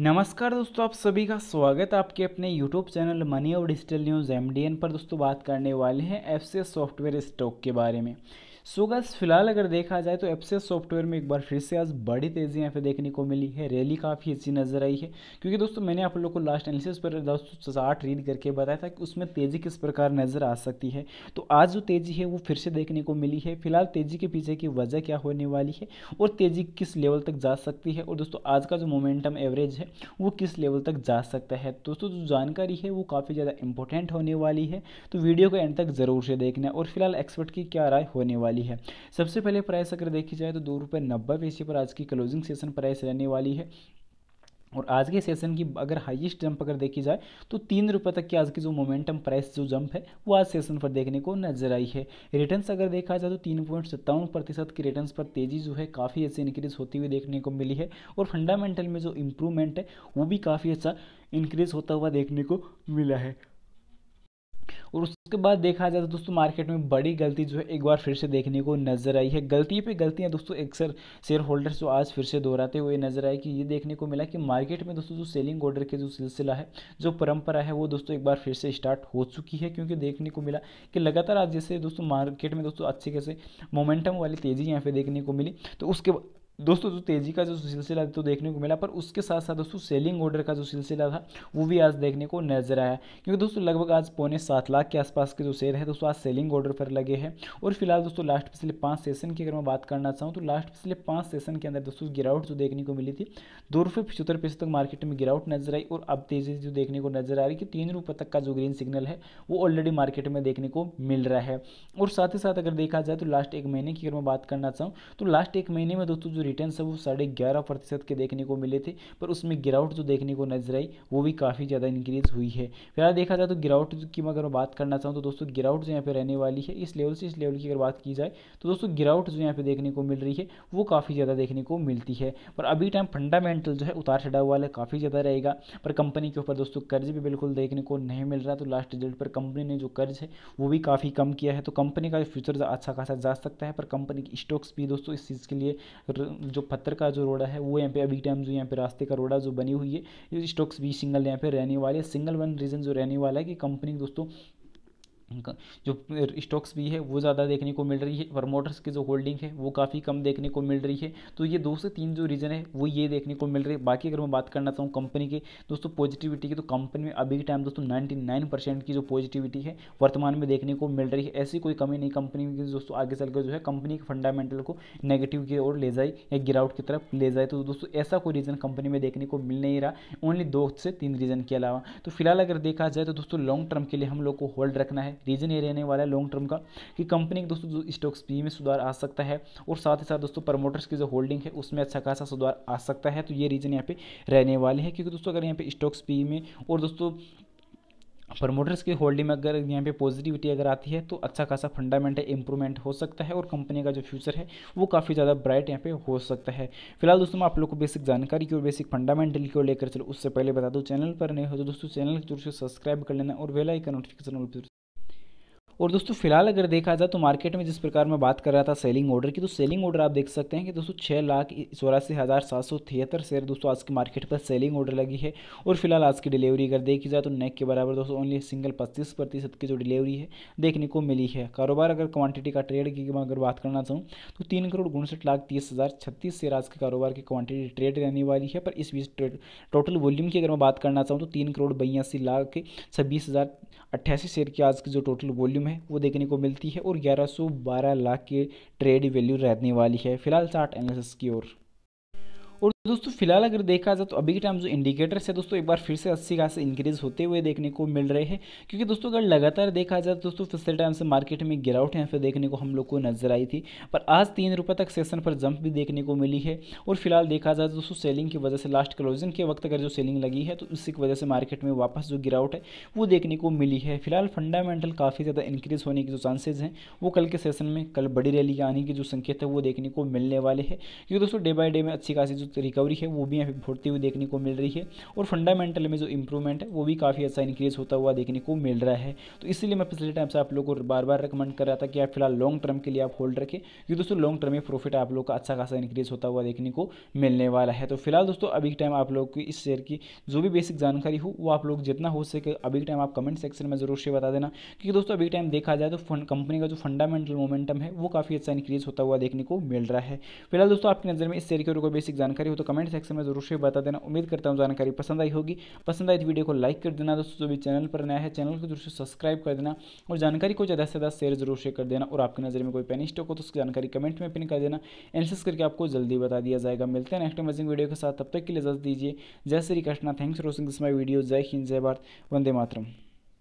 नमस्कार दोस्तों आप सभी का स्वागत है आपके अपने YouTube चैनल मनी और डिजिटल न्यूज़ एम पर दोस्तों बात करने वाले हैं एफ सॉफ्टवेयर स्टॉक के बारे में सो गस फिलहाल अगर देखा जाए तो एप्सेस सॉफ्टवेयर में एक बार फिर से आज बड़ी तेज़ी यहाँ पे देखने को मिली है रैली काफ़ी अच्छी नज़र आई है क्योंकि दोस्तों मैंने आप लोग को लास्ट एनालिसिस पर दोस्तों साठ रीड करके बताया था कि उसमें तेज़ी किस प्रकार नज़र आ सकती है तो आज जो तेज़ी है वो फिर से देखने को मिली है फिलहाल तेज़ी के पीछे की वजह क्या होने वाली है और तेज़ी किस लेवल तक जा सकती है और दोस्तों आज का जो मोमेंटम एवरेज है वो किस लेवल तक जा सकता है दोस्तों जो जानकारी है वो काफ़ी ज़्यादा इंपॉर्टेंट होने वाली है तो वीडियो को एंड तक ज़रूर से देखना और फिलहाल एक्सपर्ट की क्या राय होने वाली वाली है सबसे पहले प्राइस अगर देखी जाए तो दो रुपये नब्बे पैसे पर आज की क्लोजिंग सेशन प्राइस रहने वाली है और आज के सेशन की अगर हाईएस्ट जंप अगर देखी जाए तो तीन रुपये तक की आज की जो मोमेंटम प्राइस जो जंप है वो आज सेशन पर देखने को नजर आई है रिटर्न्स अगर देखा जाए तो तीन पॉइंट सत्तावन प्रतिशत की रिटर्न्स पर तेजी जो है काफ़ी अच्छी इंक्रीज होती हुई देखने को मिली है और फंडामेंटल में जो इम्प्रूवमेंट है वो भी काफ़ी अच्छा इंक्रीज होता हुआ देखने को मिला है और उसके बाद देखा जाए तो दोस्तों मार्केट में बड़ी गलती जो है एक बार फिर से देखने को नजर आई है गलती पे गलतियां दोस्तों अक्सर शेयर होल्डर्स जो आज फिर से दोहराते हुए नजर आए कि ये देखने को मिला कि मार्केट में दोस्तों जो सेलिंग ऑर्डर के जो सिलसिला है जो परंपरा है वो दोस्तों एक बार फिर से स्टार्ट हो चुकी है क्योंकि देखने को मिला कि लगातार आज जैसे दोस्तों मार्केट में दोस्तों अच्छे खासे मोमेंटम वाली तेज़ी यहाँ पे देखने को मिली तो उसके दोस्तों जो तेज़ी का जो सिलसिला तो देखने को मिला पर उसके साथ साथ दोस्तों सेलिंग ऑर्डर का जो सिलसिला था वो भी आज देखने को नजर आया क्योंकि दोस्तों लगभग आज पौने सात लाख के आसपास के जो शेयर है दोस्तों आज सेलिंग ऑर्डर पर लगे हैं और फिलहाल दोस्तों लास्ट पिछले पाँच सेशन की अगर मैं बात करना चाहूँ तो लास्ट पिछले पाँच सेशन के अंदर दोस्तों गिरावट जो देखने को मिली थी दो रुपये पचहत्तर पैसे तक मार्केट में गिरावट नजर आई और अब तेज़ी जो देखने को नजर आ रही कि तीन रुपये तक का जो ग्रीन सिग्नल है वो ऑलरेडी मार्केट में देखने को मिल रहा है और साथ ही साथ अगर देखा जाए तो लास्ट एक महीने की अगर मैं बात करना चाहूँ तो लास्ट एक महीने में दोस्तों जो रिटर्न है वो साढ़े ग्यारह प्रतिशत के देखने को मिले थे पर उसमें गिरावट जो देखने को नजर आई वो भी काफ़ी ज़्यादा इंक्रीज हुई है फिलहाल देखा जाए तो गिरावट की मैं अगर बात करना चाहूँ तो दोस्तों गिरावट जो यहाँ पे रहने वाली है इस लेवल से इस लेवल की अगर बात की जाए तो दोस्तों गिरावट जो यहाँ पे देखने को मिल रही है वो काफ़ी ज़्यादा देखने को मिलती है पर अभी टाइम फंडामेंटल जो है उतार चढ़ाव वाला काफ़ी ज़्यादा रहेगा पर कंपनी के ऊपर दोस्तों कर्ज भी बिल्कुल देखने को नहीं मिल रहा तो लास्ट रिजल्ट पर कंपनी ने जो कर्ज है वो भी काफ़ी कम किया है तो कंपनी का फ्यूचर अच्छा खासा जा सकता है पर कंपनी की स्टॉक्स भी दोस्तों इस चीज़ के लिए जो पत्थर का जो रोड़ा है वो यहाँ पे अभी टाइम जो यहाँ पे रास्ते का रोड़ा जो बनी हुई है स्टॉक्स भी सिंगल यहाँ पे रहने वाले सिंगल वन रीज़न जो रहने वाला है कि कंपनी दोस्तों जो स्टॉक्स भी है वो ज़्यादा देखने को मिल रही है प्रमोटर्स की जो होल्डिंग है वो काफ़ी कम देखने को मिल रही है तो ये दो से तीन जो रीज़न है वो ये देखने को मिल रही है बाकी अगर मैं बात करना चाहूँ कंपनी के दोस्तों पॉजिटिविटी की तो कंपनी में अभी के टाइम दोस्तों नाइन्टी नाइन परसेंट की जो पॉजिटिविटी है वर्तमान में देखने को मिल रही है ऐसी कोई कमी नहीं कंपनी की दोस्तों आगे चलकर जो है कंपनी के फंडामेंटल को नेगेटिव की ओर ले जाए या गिरावट की तरफ ले जाए तो दोस्तों ऐसा कोई रीज़न कंपनी में देखने को मिल नहीं रहा ओनली दो से तीन रीज़न के अलावा तो फिलहाल अगर देखा जाए तो दोस्तों लॉन्ग टर्म के लिए हम लोग को होल्ड रखना है रीज़न ये रहने वाला है लॉन्ग टर्म का कि कंपनी के दोस्तों जो स्टॉक्स पी e में सुधार आ सकता है और साथ ही साथ दोस्तों प्रमोटर्स की जो होल्डिंग है उसमें अच्छा खासा सुधार आ सकता है तो ये रीज़न यहाँ पे रहने वाले हैं क्योंकि दोस्तों अगर यहाँ पे स्टॉक्स पी e में और दोस्तों प्रमोटर्स की होल्डिंग में अगर यहाँ पे पॉजिटिविटी अगर आती है तो अच्छा खासा फंडामेंट है इंप्रूवमेंट हो सकता है और कंपनी का जो फ्यूचर है वो काफ़ी ज़्यादा ब्राइट यहाँ पे हो सकता है फिलहाल दोस्तों मैं आप लोग को बेसिक जानकारी की और बेसिक फंडामेंटल की ओर लेकर चलो उससे पहले बता दूँ चैनल पर नहीं हो तो दोस्तों चैनल जरूर से सब्सक्राइब कर लेना और वेलाइकन नोटिफिकेशन और दोस्तों फिलहाल अगर देखा जाए तो मार्केट में जिस प्रकार मैं बात कर रहा था सेलिंग ऑर्डर की तो सेलिंग ऑर्डर आप देख सकते हैं कि दोस्तों छः लाख चौरासी हज़ार सात सौ तिहत्तर शेयर दोस्तों आज की मार्केट पर सेलिंग ऑर्डर लगी है और फिलहाल आज की डिलीवरी अगर देखी जाए तो नेक के बराबर दोस्तों ओनली सिंगल पच्चीस प्रतिशत की जो डिलीवरी है देखने को मिली है कारोबार अगर क्वान्टिटी का ट्रेड की मैं अगर बात करना चाहूँ तो तीन करोड़ उनसठ लाख तीस हज़ार छत्तीस शेयर आज के कारोबार की क्वान्टिटी ट्रेड रहने वाली है पर इस बीच टोटल वॉल्यूम की अगर मैं बात करना चाहूँ तो तीन करोड़ बयासी लाख छब्बीस हज़ार अट्ठासी शेयर की आज की जो टोटल वॉल्यूम वॉल्यूम है वो देखने को मिलती है और 1112 लाख की ट्रेड वैल्यू रहने वाली है फिलहाल चार्ट एनालिसिस की ओर और दोस्तों फिलहाल अगर देखा जाए तो अभी के टाइम जो इंडिकेटर्स है दोस्तों एक बार फिर से अस्सी खास इंक्रीज होते हुए देखने को मिल रहे हैं क्योंकि दोस्तों अगर लगातार देखा जाए तो दोस्तों से टाइम से मार्केट में गिरावट यहाँ पे देखने को हम लोग को नजर आई थी पर आज तीन रुपये तक सेशन पर जंप भी देखने को मिली है और फिलहाल देखा जाए तो दोस्तों सेलिंग की वजह से लास्ट क्लोजिंग के वक्त अगर जो सेलिंग लगी है तो उसी की वजह से मार्केट में वापस जो गिरावट है वो देखने को मिली है फिलहाल फंडामेंटल काफ़ी ज़्यादा इंक्रीज होने के जो चांसेज हैं वो कल के सेशन में कल बड़ी रैली आने के जो संकेत है वो देखने को मिलने वाले हैं क्योंकि दोस्तों डे बाय डे में अच्छी खासी जो तरीके रिकवरी है वो भी यहाँ फुटती हुई देखने को मिल रही है और फंडामेंटल में जो इंप्रूवमेंट है वो भी काफ़ी अच्छा इंक्रीज़ होता हुआ देखने को मिल रहा है तो इसलिए मैं पिछले टाइम से आप लोग को बार बार रिकमेंड कर रहा था कि आप फिलहाल लॉन्ग टर्म के लिए आप होल्ड रखें क्योंकि दोस्तों लॉन्ग टर्म में प्रॉफिट आप लोग का अच्छा खासा इंक्रीज़ होता हुआ देखने को मिलने वाला है तो फिलहाल दोस्तों अभी टाइम आप लोग की इस शेयर की जो भी बेसिक जानकारी हो वो आप लोग जितना हो सके अभी टाइम आप कमेंट सेक्शन में जरूर से बता देना क्योंकि दोस्तों अभी टाइम देखा जाए तो फंड कंपनी का जो फंडामेंटल मोमेंटम है वो काफ़ी अच्छा इंक्रीज़ होता हुआ देखने को मिल रहा है फिलहाल दोस्तों आपकी नज़र में इस शेयर की और कोई बेसिक जानकारी हो तो कमेंट तो सेक्शन में जरूर से बता देना उम्मीद करता हूँ जानकारी पसंद आई होगी पसंद आई तो वीडियो को लाइक कर देना दोस्तों जो भी चैनल पर नया है चैनल को जरूर से सब्सक्राइब कर देना और जानकारी को ज़्यादा से ज़्यादा शेयर जरूर से कर देना और आपकी नज़र में कोई पेनी स्टॉक हो तो उसकी जानकारी कमेंट में पिन कर देना एनसेस करके आपको जल्दी बता दिया जाएगा मिलते हैं नेक्स्ट अमेजिंग वीडियो के साथ तब तक के लिए इजाजत दीजिए जय Shri Krishna thanks for watching this my video जय हिंद जय भारत वंदे मातरम